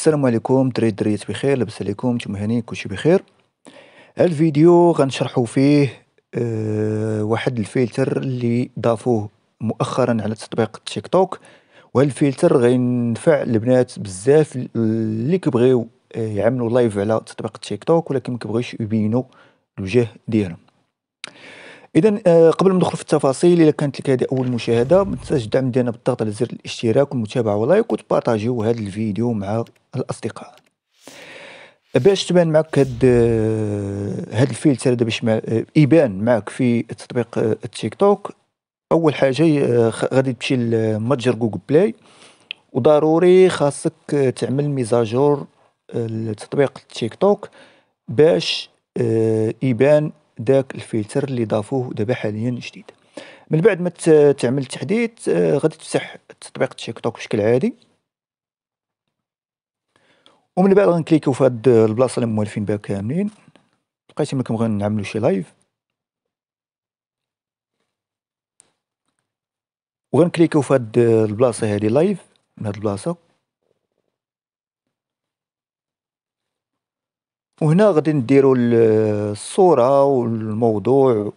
السلام عليكم دري دريات بخير لاباس عليكم نتوما هاني كلشي بخير الفيديو غنشرحو فيه أه واحد الفلتر اللي ضافوه مؤخرا على تطبيق تيك توك وهاد الفلتر غينفع البنات بزاف اللي كيبغيو آه، يعملوا لايف على تطبيق تيك توك ولكن مكيبغيوش يبينوا الوجه ديالهم اذا آه، قبل ما ندخل في التفاصيل اذا كانت لك هذه اول مشاهده ما تنساش الدعم ديالنا بالضغط على زر الاشتراك والمتابعه ولايك وتبارطاجيو هذا الفيديو مع الاصدقاء باش تبان معك هاد آه، هاد الفلتر هذا باش آه، يبان معك في تطبيق التيك توك اول حاجه غادي تمشي لمتجر جوجل بلاي وضروري خاصك تعمل ميزاجور لتطبيق التيك توك باش يبان داك الفلتر اللي ضافوه دابا حاليا جديد من بعد ما تعمل التحديث آه، غادي تفتح تطبيق تيك توك بشكل عادي ومن بعد غنكليكيو في هاد البلاصه اللي موالفين بها كاملين لقيت منكم غنعملو شي لايف وغنكليكيو في هاد البلاصه هادي لايف من هاد البلاصه وهنا غادي نديرو الصورة والموضوع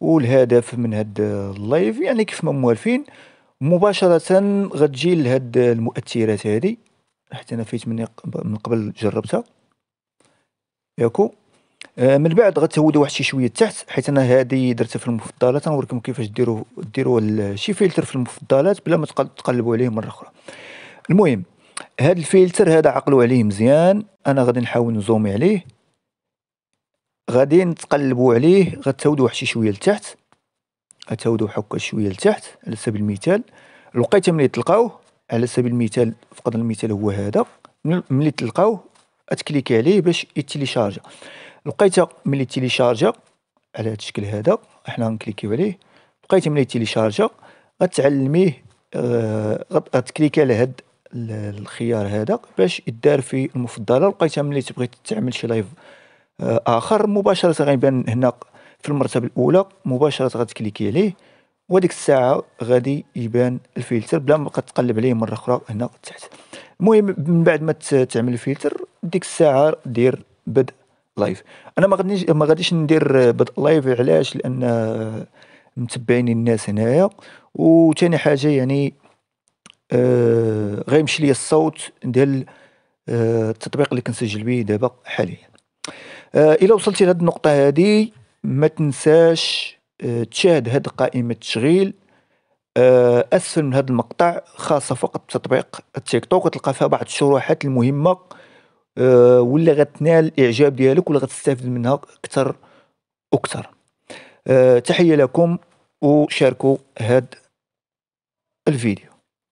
والهدف من هاد اللايف يعني كيف ما موالفين مباشرة غتجي لهاد المؤثرات هادي حيت انا فيت من قبل جربتها ياكو آه، من بعد غتهودو واحد شي شويه تحت حيت انا هادي درتها في المفضلات غنوريكم كيفاش ديروا ديروا شي فلتر في المفضلات بلا ما تقلبوا عليه مره اخرى المهم هاد الفلتر هذا عقلوا عليه مزيان انا غادي نحاول نزومي عليه غادي نتقلبوا عليه غتاودوا واحد شي شويه لتحت غتاودوا هكا شويه لتحت على سبيل المثال الوقيته ملي تلقاوه على سبيل المثال فقدنا المثال هو هذا ملي تلقاوه اتكليك عليه باش يتيليشارجا لقيت ملي تيليشارجا على هذا الشكل هذا احنا غنكليكيو عليه لقيته ملي تيليشارجا غتعلميه آه غتكليكي على هاد الخيار هذا باش يدار في المفضله لقيتها ملي تبغي تعمل شي لايف آه، اخر مباشره غيبان هنا في المرتبه الاولى مباشره غتكليكي عليه وديك الساعه غادي يبان الفلتر بلا ما تقلب عليه مره اخرى هنا تحت المهم من بعد ما تعمل الفلتر ديك الساعه دير بدء لايف انا ما غاديش ما غاديش ندير بدء لايف علاش لان آه، متبعين الناس هنايا وثاني حاجه يعني أه غيمشي ليا الصوت ديال آه، التطبيق اللي كنسجل به دابا حاليا آه، الى وصلتي لهاد النقطه هادي ما تنساش آه، تشاهد هاد قائمه التشغيل اسفل من هذا المقطع خاصه فقط بتطبيق التيك توك وتلقى فيها بعض الشروحات المهمه ولا غتنال الاعجاب ديالك ولا غتستافد منها اكثر أكثر تحيه لكم وشاركوا هذا الفيديو